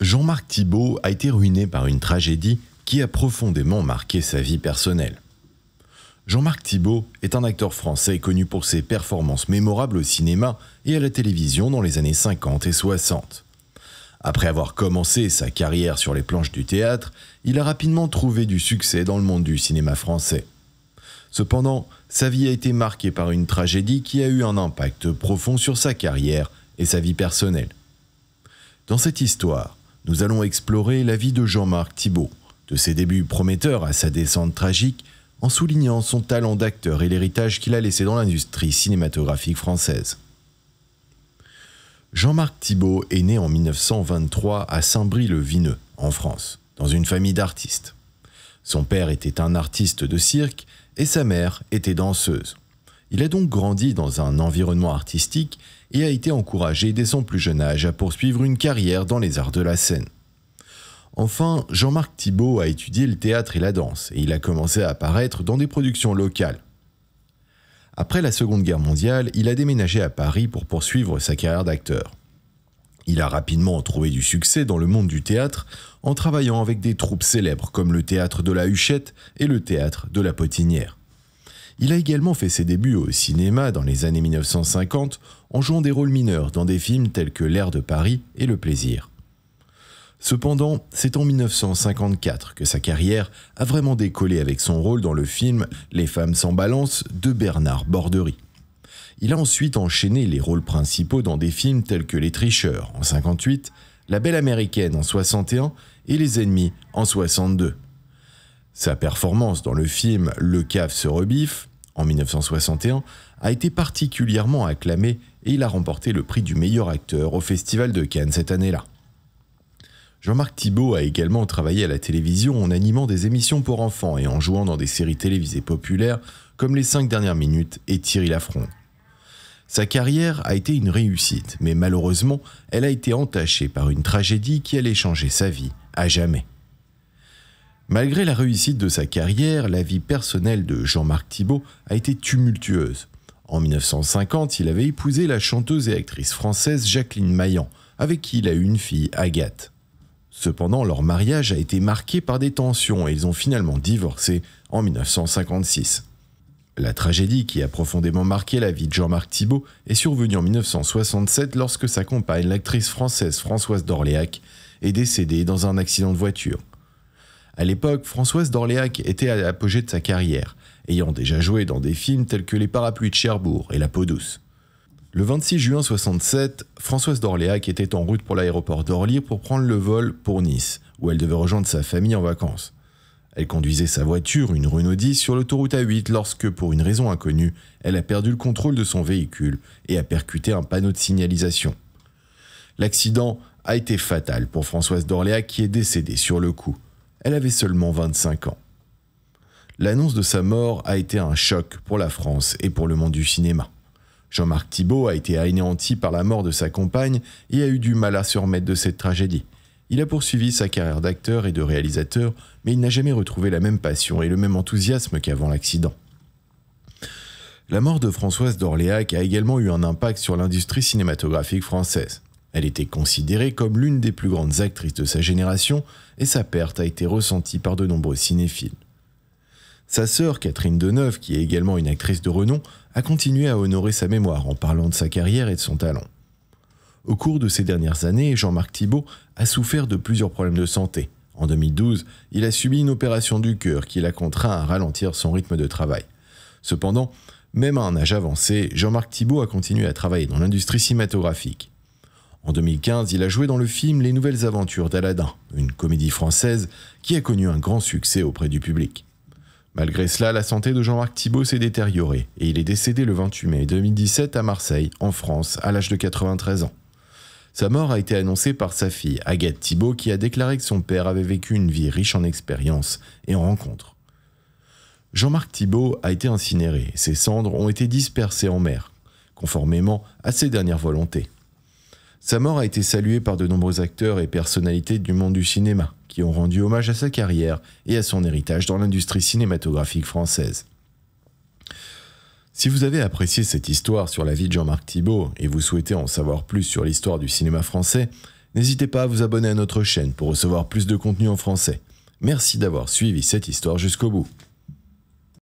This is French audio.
Jean-Marc Thibault a été ruiné par une tragédie qui a profondément marqué sa vie personnelle. Jean-Marc Thibault est un acteur français connu pour ses performances mémorables au cinéma et à la télévision dans les années 50 et 60. Après avoir commencé sa carrière sur les planches du théâtre, il a rapidement trouvé du succès dans le monde du cinéma français. Cependant, sa vie a été marquée par une tragédie qui a eu un impact profond sur sa carrière et sa vie personnelle. Dans cette histoire, nous allons explorer la vie de Jean-Marc Thibault, de ses débuts prometteurs à sa descente tragique, en soulignant son talent d'acteur et l'héritage qu'il a laissé dans l'industrie cinématographique française. Jean-Marc Thibault est né en 1923 à Saint-Brie-le-Vineux, en France, dans une famille d'artistes. Son père était un artiste de cirque et sa mère était danseuse. Il a donc grandi dans un environnement artistique et a été encouragé dès son plus jeune âge à poursuivre une carrière dans les arts de la scène. Enfin, Jean-Marc Thibault a étudié le théâtre et la danse, et il a commencé à apparaître dans des productions locales. Après la Seconde Guerre mondiale, il a déménagé à Paris pour poursuivre sa carrière d'acteur. Il a rapidement trouvé du succès dans le monde du théâtre en travaillant avec des troupes célèbres comme le théâtre de la Huchette et le théâtre de la Potinière. Il a également fait ses débuts au cinéma dans les années 1950 en jouant des rôles mineurs dans des films tels que L'air de Paris et Le Plaisir. Cependant, c'est en 1954 que sa carrière a vraiment décollé avec son rôle dans le film Les femmes sans balance de Bernard Bordery. Il a ensuite enchaîné les rôles principaux dans des films tels que Les Tricheurs en 58, La Belle Américaine en 61 et Les Ennemis en 62. Sa performance dans le film Le Cave se rebiffe en 1961, a été particulièrement acclamé et il a remporté le prix du meilleur acteur au Festival de Cannes cette année-là. Jean-Marc Thibault a également travaillé à la télévision en animant des émissions pour enfants et en jouant dans des séries télévisées populaires comme Les 5 dernières minutes et Thierry Lafront. Sa carrière a été une réussite, mais malheureusement, elle a été entachée par une tragédie qui allait changer sa vie à jamais. Malgré la réussite de sa carrière, la vie personnelle de Jean-Marc Thibault a été tumultueuse. En 1950, il avait épousé la chanteuse et actrice française Jacqueline Maillan, avec qui il a eu une fille, Agathe. Cependant, leur mariage a été marqué par des tensions et ils ont finalement divorcé en 1956. La tragédie qui a profondément marqué la vie de Jean-Marc Thibault est survenue en 1967 lorsque sa compagne, l'actrice française Françoise d'Orléac, est décédée dans un accident de voiture. À l'époque, Françoise d'Orléac était à l'apogée de sa carrière, ayant déjà joué dans des films tels que Les Parapluies de Cherbourg et La Peau douce. Le 26 juin 67, Françoise d'Orléac était en route pour l'aéroport d'Orly pour prendre le vol pour Nice, où elle devait rejoindre sa famille en vacances. Elle conduisait sa voiture, une Renault 10, sur l'autoroute A8 lorsque, pour une raison inconnue, elle a perdu le contrôle de son véhicule et a percuté un panneau de signalisation. L'accident a été fatal pour Françoise d'Orléac qui est décédée sur le coup. Elle avait seulement 25 ans. L'annonce de sa mort a été un choc pour la France et pour le monde du cinéma. Jean-Marc Thibault a été anéanti par la mort de sa compagne et a eu du mal à se remettre de cette tragédie. Il a poursuivi sa carrière d'acteur et de réalisateur, mais il n'a jamais retrouvé la même passion et le même enthousiasme qu'avant l'accident. La mort de Françoise d'Orléac a également eu un impact sur l'industrie cinématographique française. Elle était considérée comme l'une des plus grandes actrices de sa génération et sa perte a été ressentie par de nombreux cinéphiles. Sa sœur Catherine Deneuve, qui est également une actrice de renom, a continué à honorer sa mémoire en parlant de sa carrière et de son talent. Au cours de ces dernières années, Jean-Marc Thibault a souffert de plusieurs problèmes de santé. En 2012, il a subi une opération du cœur qui l'a contraint à ralentir son rythme de travail. Cependant, même à un âge avancé, Jean-Marc Thibault a continué à travailler dans l'industrie cinématographique. En 2015, il a joué dans le film Les Nouvelles Aventures d'Aladin, une comédie française qui a connu un grand succès auprès du public. Malgré cela, la santé de Jean-Marc Thibault s'est détériorée et il est décédé le 28 mai 2017 à Marseille, en France, à l'âge de 93 ans. Sa mort a été annoncée par sa fille, Agathe Thibault, qui a déclaré que son père avait vécu une vie riche en expériences et en rencontres. Jean-Marc Thibault a été incinéré, ses cendres ont été dispersées en mer, conformément à ses dernières volontés. Sa mort a été saluée par de nombreux acteurs et personnalités du monde du cinéma, qui ont rendu hommage à sa carrière et à son héritage dans l'industrie cinématographique française. Si vous avez apprécié cette histoire sur la vie de Jean-Marc Thibault et vous souhaitez en savoir plus sur l'histoire du cinéma français, n'hésitez pas à vous abonner à notre chaîne pour recevoir plus de contenu en français. Merci d'avoir suivi cette histoire jusqu'au bout.